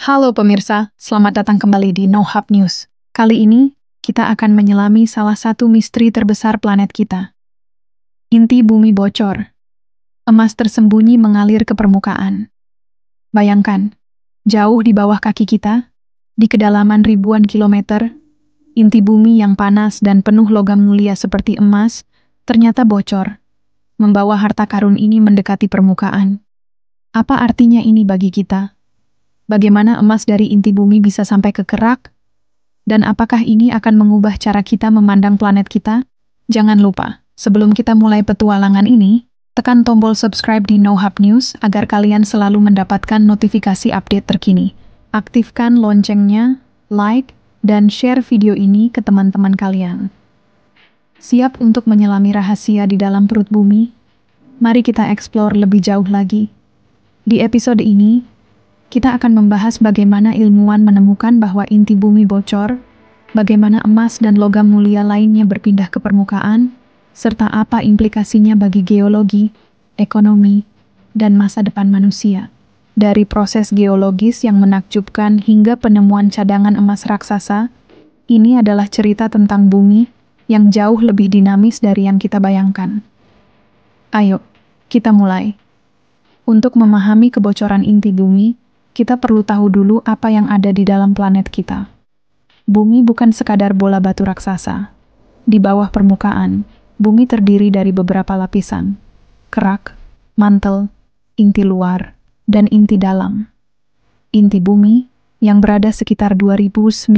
Halo pemirsa, selamat datang kembali di No Hub News. Kali ini, kita akan menyelami salah satu misteri terbesar planet kita. Inti bumi bocor. Emas tersembunyi mengalir ke permukaan. Bayangkan, jauh di bawah kaki kita, di kedalaman ribuan kilometer, inti bumi yang panas dan penuh logam mulia seperti emas ternyata bocor, membawa harta karun ini mendekati permukaan. Apa artinya ini bagi kita? bagaimana emas dari inti bumi bisa sampai ke kerak? Dan apakah ini akan mengubah cara kita memandang planet kita? Jangan lupa, sebelum kita mulai petualangan ini, tekan tombol subscribe di NoHub News agar kalian selalu mendapatkan notifikasi update terkini. Aktifkan loncengnya, like, dan share video ini ke teman-teman kalian. Siap untuk menyelami rahasia di dalam perut bumi? Mari kita eksplor lebih jauh lagi. Di episode ini, kita akan membahas bagaimana ilmuwan menemukan bahwa inti bumi bocor, bagaimana emas dan logam mulia lainnya berpindah ke permukaan, serta apa implikasinya bagi geologi, ekonomi, dan masa depan manusia. Dari proses geologis yang menakjubkan hingga penemuan cadangan emas raksasa, ini adalah cerita tentang bumi yang jauh lebih dinamis dari yang kita bayangkan. Ayo, kita mulai. Untuk memahami kebocoran inti bumi, kita perlu tahu dulu apa yang ada di dalam planet kita. Bumi bukan sekadar bola batu raksasa. Di bawah permukaan, bumi terdiri dari beberapa lapisan. Kerak, mantel, inti luar, dan inti dalam. Inti bumi, yang berada sekitar 2.900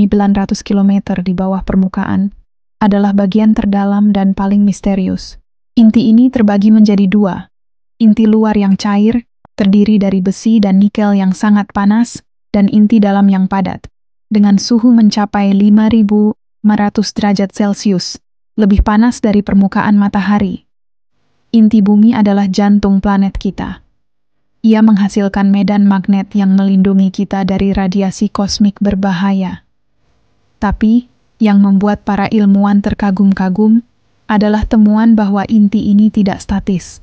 km di bawah permukaan, adalah bagian terdalam dan paling misterius. Inti ini terbagi menjadi dua, inti luar yang cair terdiri dari besi dan nikel yang sangat panas dan inti dalam yang padat, dengan suhu mencapai 5.500 derajat Celcius, lebih panas dari permukaan matahari. Inti bumi adalah jantung planet kita. Ia menghasilkan medan magnet yang melindungi kita dari radiasi kosmik berbahaya. Tapi, yang membuat para ilmuwan terkagum-kagum adalah temuan bahwa inti ini tidak statis.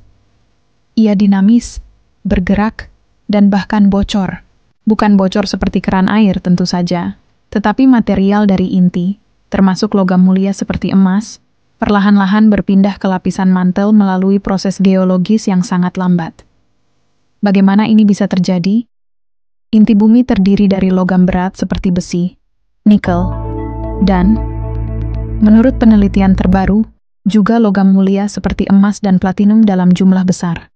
Ia dinamis bergerak, dan bahkan bocor. Bukan bocor seperti keran air tentu saja, tetapi material dari inti, termasuk logam mulia seperti emas, perlahan-lahan berpindah ke lapisan mantel melalui proses geologis yang sangat lambat. Bagaimana ini bisa terjadi? Inti bumi terdiri dari logam berat seperti besi, nikel, dan, menurut penelitian terbaru, juga logam mulia seperti emas dan platinum dalam jumlah besar.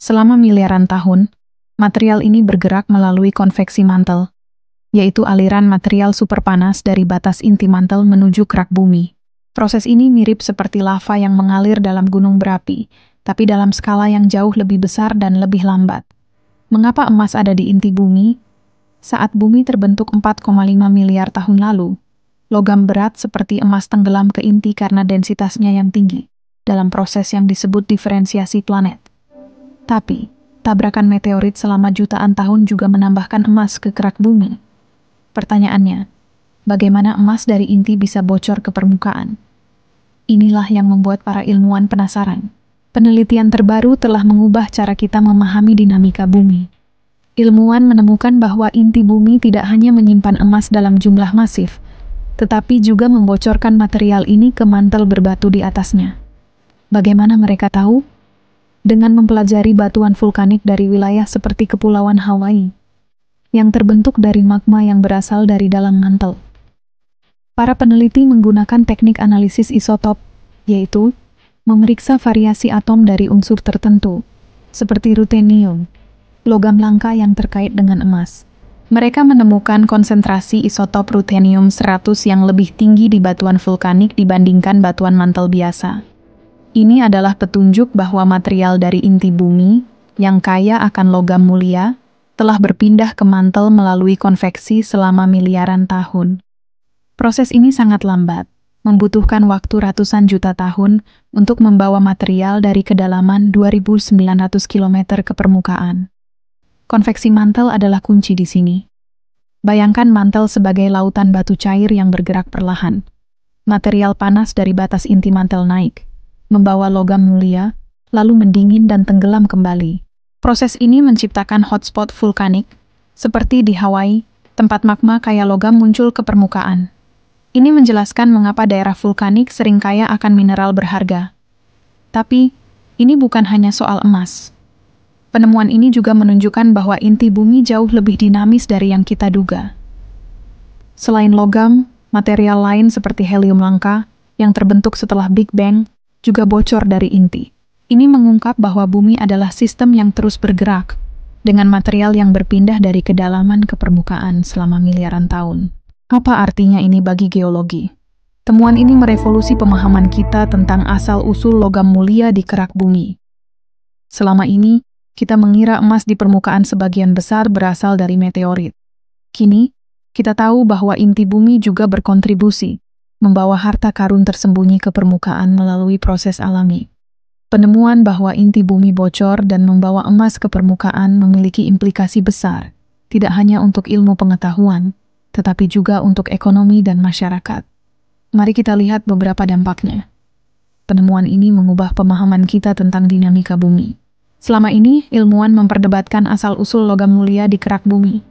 Selama miliaran tahun, material ini bergerak melalui konveksi mantel, yaitu aliran material superpanas dari batas inti mantel menuju kerak bumi. Proses ini mirip seperti lava yang mengalir dalam gunung berapi, tapi dalam skala yang jauh lebih besar dan lebih lambat. Mengapa emas ada di inti bumi? Saat bumi terbentuk 4,5 miliar tahun lalu, logam berat seperti emas tenggelam ke inti karena densitasnya yang tinggi, dalam proses yang disebut diferensiasi planet. Tapi, tabrakan meteorit selama jutaan tahun juga menambahkan emas ke kerak bumi. Pertanyaannya, bagaimana emas dari inti bisa bocor ke permukaan? Inilah yang membuat para ilmuwan penasaran. Penelitian terbaru telah mengubah cara kita memahami dinamika bumi. Ilmuwan menemukan bahwa inti bumi tidak hanya menyimpan emas dalam jumlah masif, tetapi juga membocorkan material ini ke mantel berbatu di atasnya. Bagaimana mereka tahu? dengan mempelajari batuan vulkanik dari wilayah seperti Kepulauan Hawaii, yang terbentuk dari magma yang berasal dari dalam mantel. Para peneliti menggunakan teknik analisis isotop, yaitu memeriksa variasi atom dari unsur tertentu, seperti rutenium, logam langka yang terkait dengan emas. Mereka menemukan konsentrasi isotop rutenium 100 yang lebih tinggi di batuan vulkanik dibandingkan batuan mantel biasa. Ini adalah petunjuk bahwa material dari inti bumi, yang kaya akan logam mulia, telah berpindah ke mantel melalui konveksi selama miliaran tahun. Proses ini sangat lambat, membutuhkan waktu ratusan juta tahun untuk membawa material dari kedalaman 2.900 km ke permukaan. Konveksi mantel adalah kunci di sini. Bayangkan mantel sebagai lautan batu cair yang bergerak perlahan. Material panas dari batas inti mantel naik, membawa logam mulia, lalu mendingin dan tenggelam kembali. Proses ini menciptakan hotspot vulkanik, seperti di Hawaii, tempat magma kaya logam muncul ke permukaan. Ini menjelaskan mengapa daerah vulkanik sering kaya akan mineral berharga. Tapi, ini bukan hanya soal emas. Penemuan ini juga menunjukkan bahwa inti bumi jauh lebih dinamis dari yang kita duga. Selain logam, material lain seperti helium langka yang terbentuk setelah Big Bang juga bocor dari inti. Ini mengungkap bahwa bumi adalah sistem yang terus bergerak, dengan material yang berpindah dari kedalaman ke permukaan selama miliaran tahun. Apa artinya ini bagi geologi? Temuan ini merevolusi pemahaman kita tentang asal-usul logam mulia di kerak bumi. Selama ini, kita mengira emas di permukaan sebagian besar berasal dari meteorit. Kini, kita tahu bahwa inti bumi juga berkontribusi, membawa harta karun tersembunyi ke permukaan melalui proses alami. Penemuan bahwa inti bumi bocor dan membawa emas ke permukaan memiliki implikasi besar, tidak hanya untuk ilmu pengetahuan, tetapi juga untuk ekonomi dan masyarakat. Mari kita lihat beberapa dampaknya. Penemuan ini mengubah pemahaman kita tentang dinamika bumi. Selama ini, ilmuwan memperdebatkan asal-usul logam mulia di kerak bumi,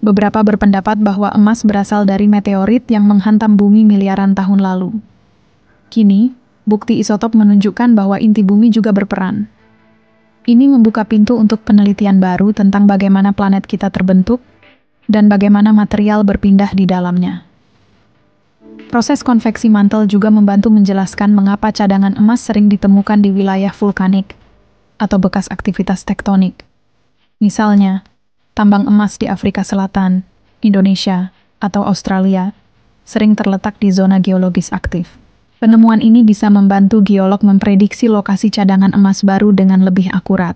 Beberapa berpendapat bahwa emas berasal dari meteorit yang menghantam bumi miliaran tahun lalu. Kini, bukti isotop menunjukkan bahwa inti bumi juga berperan. Ini membuka pintu untuk penelitian baru tentang bagaimana planet kita terbentuk dan bagaimana material berpindah di dalamnya. Proses konveksi mantel juga membantu menjelaskan mengapa cadangan emas sering ditemukan di wilayah vulkanik atau bekas aktivitas tektonik. Misalnya, tambang emas di Afrika Selatan, Indonesia, atau Australia sering terletak di zona geologis aktif. Penemuan ini bisa membantu geolog memprediksi lokasi cadangan emas baru dengan lebih akurat.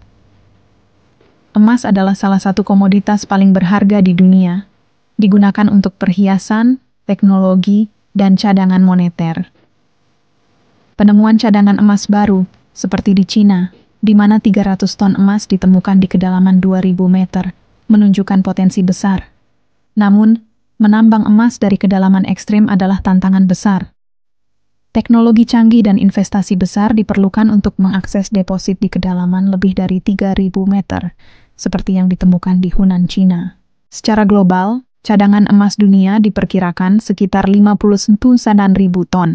Emas adalah salah satu komoditas paling berharga di dunia, digunakan untuk perhiasan, teknologi, dan cadangan moneter. Penemuan cadangan emas baru, seperti di Cina, di mana 300 ton emas ditemukan di kedalaman 2000 meter, menunjukkan potensi besar. Namun, menambang emas dari kedalaman ekstrim adalah tantangan besar. Teknologi canggih dan investasi besar diperlukan untuk mengakses deposit di kedalaman lebih dari 3.000 meter, seperti yang ditemukan di Hunan, China. Secara global, cadangan emas dunia diperkirakan sekitar 59.000 ton.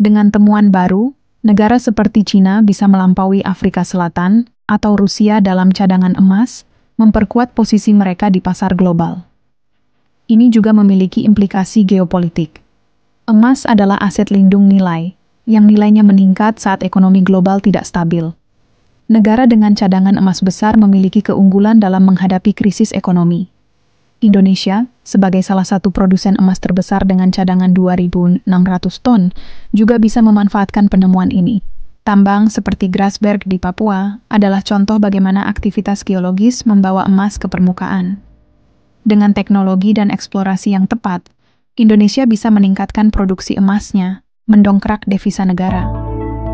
Dengan temuan baru, negara seperti China bisa melampaui Afrika Selatan atau Rusia dalam cadangan emas, memperkuat posisi mereka di pasar global. Ini juga memiliki implikasi geopolitik. Emas adalah aset lindung nilai, yang nilainya meningkat saat ekonomi global tidak stabil. Negara dengan cadangan emas besar memiliki keunggulan dalam menghadapi krisis ekonomi. Indonesia, sebagai salah satu produsen emas terbesar dengan cadangan 2.600 ton, juga bisa memanfaatkan penemuan ini. Tambang seperti Grasberg di Papua adalah contoh bagaimana aktivitas geologis membawa emas ke permukaan. Dengan teknologi dan eksplorasi yang tepat, Indonesia bisa meningkatkan produksi emasnya, mendongkrak devisa negara.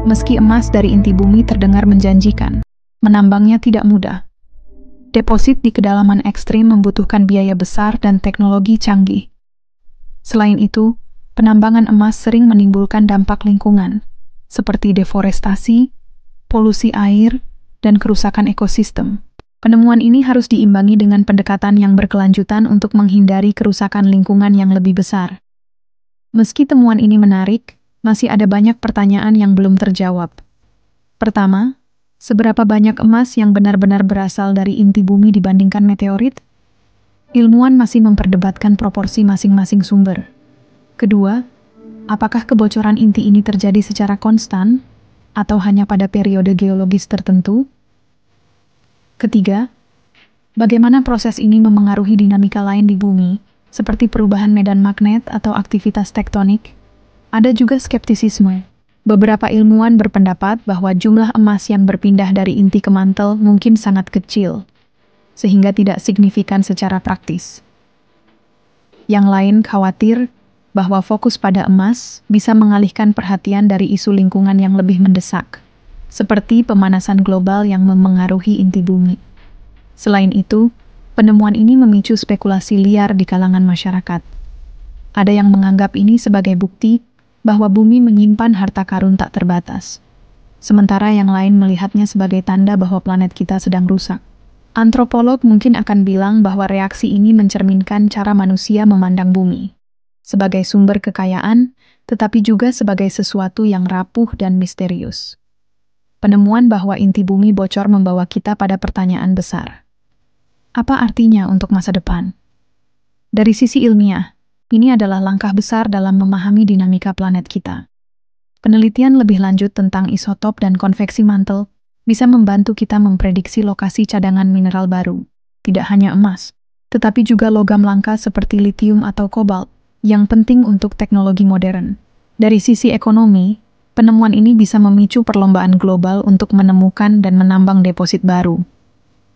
Meski emas dari inti bumi terdengar menjanjikan, menambangnya tidak mudah. Deposit di kedalaman ekstrim membutuhkan biaya besar dan teknologi canggih. Selain itu, penambangan emas sering menimbulkan dampak lingkungan, seperti deforestasi, polusi air, dan kerusakan ekosistem. Penemuan ini harus diimbangi dengan pendekatan yang berkelanjutan untuk menghindari kerusakan lingkungan yang lebih besar. Meski temuan ini menarik, masih ada banyak pertanyaan yang belum terjawab. Pertama, seberapa banyak emas yang benar-benar berasal dari inti bumi dibandingkan meteorit? Ilmuwan masih memperdebatkan proporsi masing-masing sumber. Kedua, apakah kebocoran inti ini terjadi secara konstan atau hanya pada periode geologis tertentu? Ketiga, bagaimana proses ini memengaruhi dinamika lain di bumi, seperti perubahan medan magnet atau aktivitas tektonik? Ada juga skeptisisme. Beberapa ilmuwan berpendapat bahwa jumlah emas yang berpindah dari inti ke mantel mungkin sangat kecil, sehingga tidak signifikan secara praktis. Yang lain khawatir bahwa fokus pada emas bisa mengalihkan perhatian dari isu lingkungan yang lebih mendesak, seperti pemanasan global yang memengaruhi inti bumi. Selain itu, penemuan ini memicu spekulasi liar di kalangan masyarakat. Ada yang menganggap ini sebagai bukti bahwa bumi menyimpan harta karun tak terbatas, sementara yang lain melihatnya sebagai tanda bahwa planet kita sedang rusak. Antropolog mungkin akan bilang bahwa reaksi ini mencerminkan cara manusia memandang bumi sebagai sumber kekayaan, tetapi juga sebagai sesuatu yang rapuh dan misterius. Penemuan bahwa inti bumi bocor membawa kita pada pertanyaan besar. Apa artinya untuk masa depan? Dari sisi ilmiah, ini adalah langkah besar dalam memahami dinamika planet kita. Penelitian lebih lanjut tentang isotop dan konveksi mantel bisa membantu kita memprediksi lokasi cadangan mineral baru, tidak hanya emas, tetapi juga logam langka seperti litium atau kobalt yang penting untuk teknologi modern. Dari sisi ekonomi, penemuan ini bisa memicu perlombaan global untuk menemukan dan menambang deposit baru.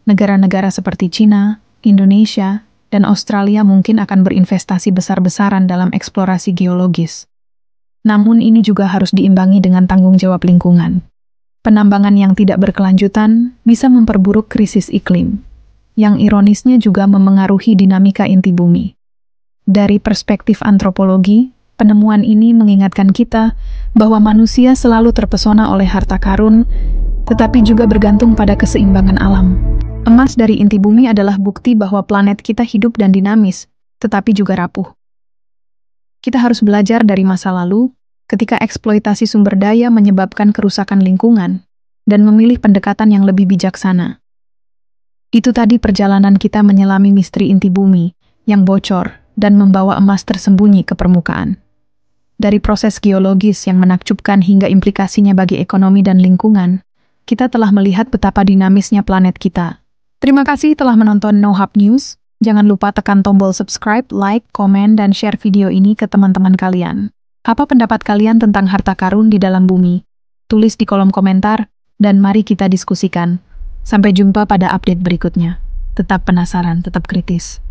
Negara-negara seperti China, Indonesia, dan Australia mungkin akan berinvestasi besar-besaran dalam eksplorasi geologis. Namun ini juga harus diimbangi dengan tanggung jawab lingkungan. Penambangan yang tidak berkelanjutan bisa memperburuk krisis iklim, yang ironisnya juga memengaruhi dinamika inti bumi. Dari perspektif antropologi, penemuan ini mengingatkan kita bahwa manusia selalu terpesona oleh harta karun, tetapi juga bergantung pada keseimbangan alam. Emas dari inti bumi adalah bukti bahwa planet kita hidup dan dinamis, tetapi juga rapuh. Kita harus belajar dari masa lalu ketika eksploitasi sumber daya menyebabkan kerusakan lingkungan dan memilih pendekatan yang lebih bijaksana. Itu tadi perjalanan kita menyelami misteri inti bumi yang bocor dan membawa emas tersembunyi ke permukaan. Dari proses geologis yang menakjubkan hingga implikasinya bagi ekonomi dan lingkungan, kita telah melihat betapa dinamisnya planet kita. Terima kasih telah menonton No News. Jangan lupa tekan tombol subscribe, like, komen, dan share video ini ke teman-teman kalian. Apa pendapat kalian tentang harta karun di dalam bumi? Tulis di kolom komentar, dan mari kita diskusikan. Sampai jumpa pada update berikutnya. Tetap penasaran, tetap kritis.